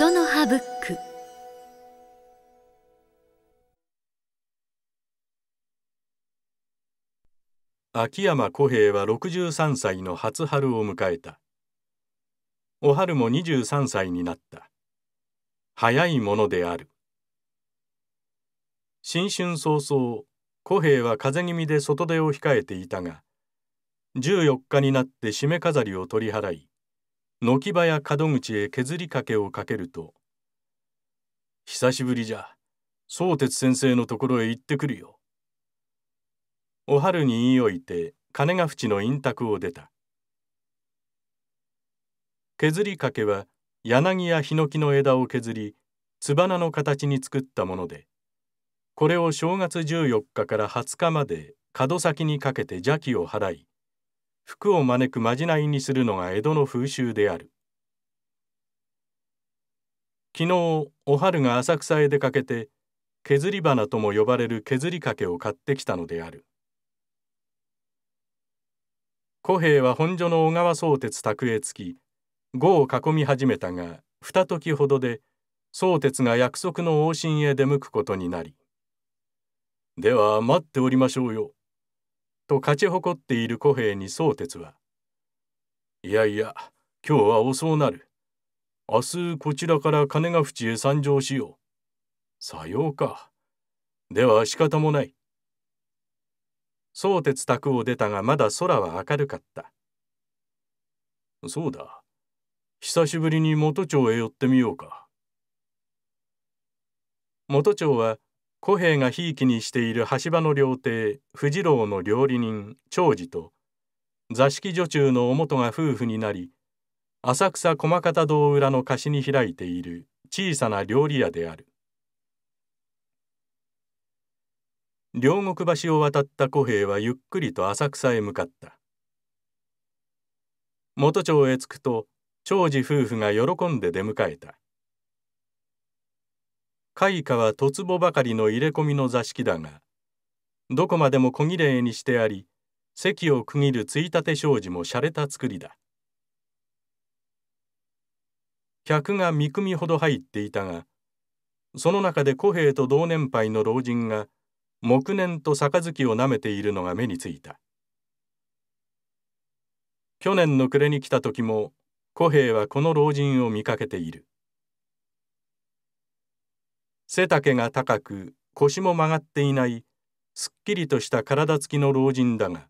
のブック秋山小平は63歳の初春を迎えたお春も23歳になった早いものである新春早々小平は風邪気味で外出を控えていたが14日になって締め飾りを取り払い軒場や門口へ削りかけをかけると「久しぶりじゃ宗哲先生のところへ行ってくるよ」おはるに言いおいて金ヶ淵の隠宅を出た削りかけは柳やヒノキの枝を削りつばなの形に作ったものでこれを正月14日から20日まで門先にかけて邪気を払い服を招くまじないにするのが江戸の風習である昨日お春が浅草へ出かけて削り花とも呼ばれる削りかけを買ってきたのである小平は本所の小川宗鉄宅へ着き碁を囲み始めたが二時ほどで宗鉄が約束の往診へ出向くことになり「では待っておりましょうよ。と勝ち誇っている小平に宗哲は「いやいや今日は遅うなる明日こちらから金ヶ淵へ参上しよう」「さようかでは仕方もない」宗哲宅を出たがまだ空は明るかった「そうだ久しぶりに元町へ寄ってみようか」元町は古平がひいきにしている橋場の料亭藤郎の料理人長次と座敷女中のお元が夫婦になり浅草駒方堂裏の貸しに開いている小さな料理屋である両国橋を渡った古平はゆっくりと浅草へ向かった元町へ着くと長次夫婦が喜んで出迎えた開花はとつぼばかりの入れ込みの座敷だがどこまでも小綺麗にしてあり席を区切るついたて障子も洒落た作りだ客が三組ほど入っていたがその中で小平と同年配の老人が黙念と杯をなめているのが目についた去年の暮れに来た時も小平はこの老人を見かけている背丈が高く腰も曲がっていないすっきりとした体つきの老人だが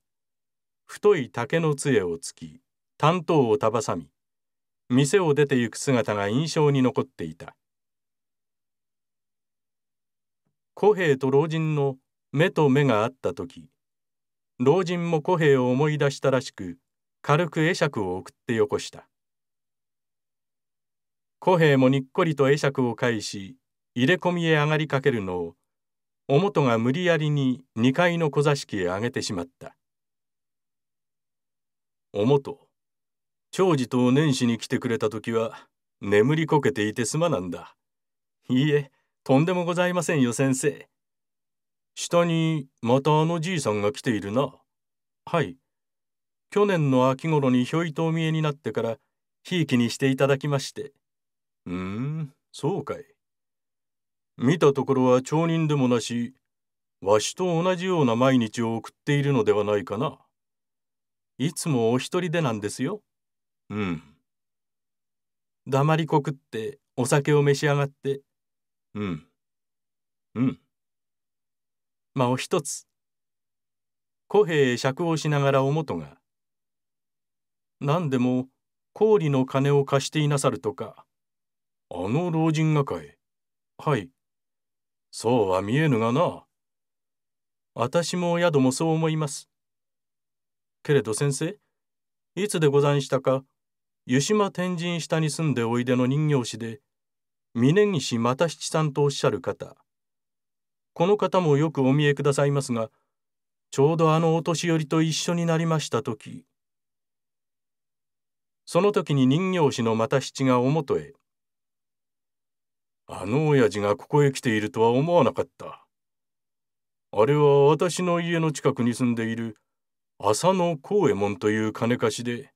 太い竹の杖をつき担当を束さみ店を出て行く姿が印象に残っていた小平と老人の目と目があった時老人も小平を思い出したらしく軽く会釈を送ってよこした小平もにっこりと会釈を返し入れ込みへ上がりかけるのをおもとが無理やりに2階の小座敷へ上げてしまったおもと長次と年始に来てくれた時は眠りこけていてすまなんだいいえとんでもございませんよ先生下にまたあのじいさんが来ているなはい去年の秋頃にひょいとお見えになってからひいきにしていただきましてうーんそうかい見たところは町人でもなしわしと同じような毎日を送っているのではないかな。いつもお一人でなんですよ。うん。黙りこくってお酒を召し上がって。うん。うん。まお一つ。小兵釈をしながらおもとが。何でも氷の金を貸していなさるとか。あの老人がかえはい。そうは見えぬがな。私も宿もそう思います。けれど先生、いつでござんしたか、湯島天神下に住んでおいでの人形師で、峰岸又七さんとおっしゃる方。この方もよくお見えくださいますが、ちょうどあのお年寄りと一緒になりました時、その時に人形師の又七が表へ、あの親父がここへ来ているとは思わなかった。あれは私の家の近くに住んでいる浅野幸右衛門という金貸しで、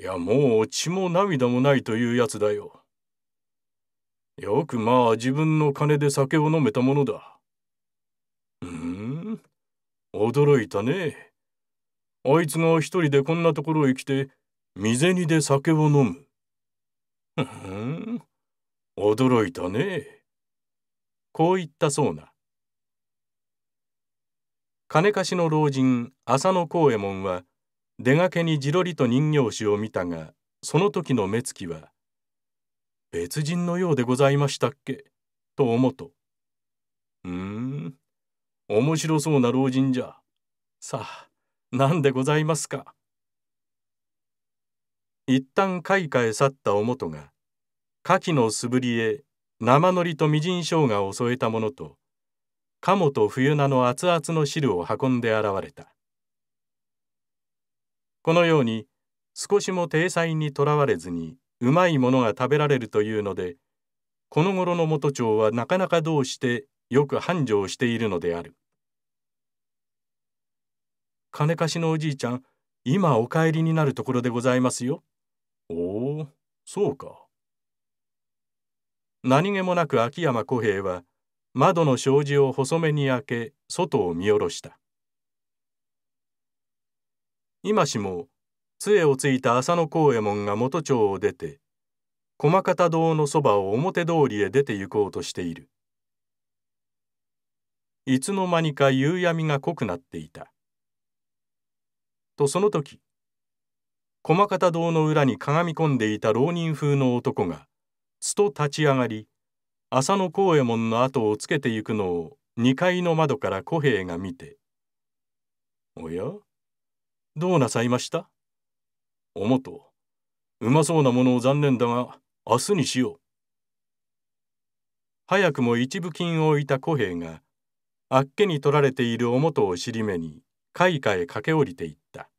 いやもう血も涙もないというやつだよ。よくまあ自分の金で酒を飲めたものだ。うん、驚いたね。あいつが一人でこんなところへ来て、身銭で酒を飲む。うん、驚いたね。こう言ったそうな。金貸しの老人浅野幸右衛門は出がけにじろりと人形師を見たがその時の目つきは「別人のようでございましたっけ?」と思うと「うーん面白そうな老人じゃさあ何でございますか」一旦い替え去ったおもとが牡蠣の素振りへ生のりとみじん生姜を添えたものと鴨と冬菜の熱々の汁を運んで現れたこのように少しも体裁にとらわれずにうまいものが食べられるというのでこの頃の元町はなかなかどうしてよく繁盛しているのである金貸しのおじいちゃん今お帰りになるところでございますよおおそうか。何気もなく秋山小平は窓の障子を細めに開け外を見下ろした今しも杖をついた浅野幸右衛門が元町を出て駒方堂のそばを表通りへ出て行こうとしているいつの間にか夕闇が濃くなっていたとその時駒方堂の裏にかがみ込んでいた浪人風の男がと立ち上がり浅野公右衛門の後をつけてゆくのを2階の窓から小平が見て「おやどうなさいましたおもとうまそうなものを残念だが明日にしよう」早くも一部金を置いた小平があっけに取られているおもとを尻目に階下へ駆け下りていった。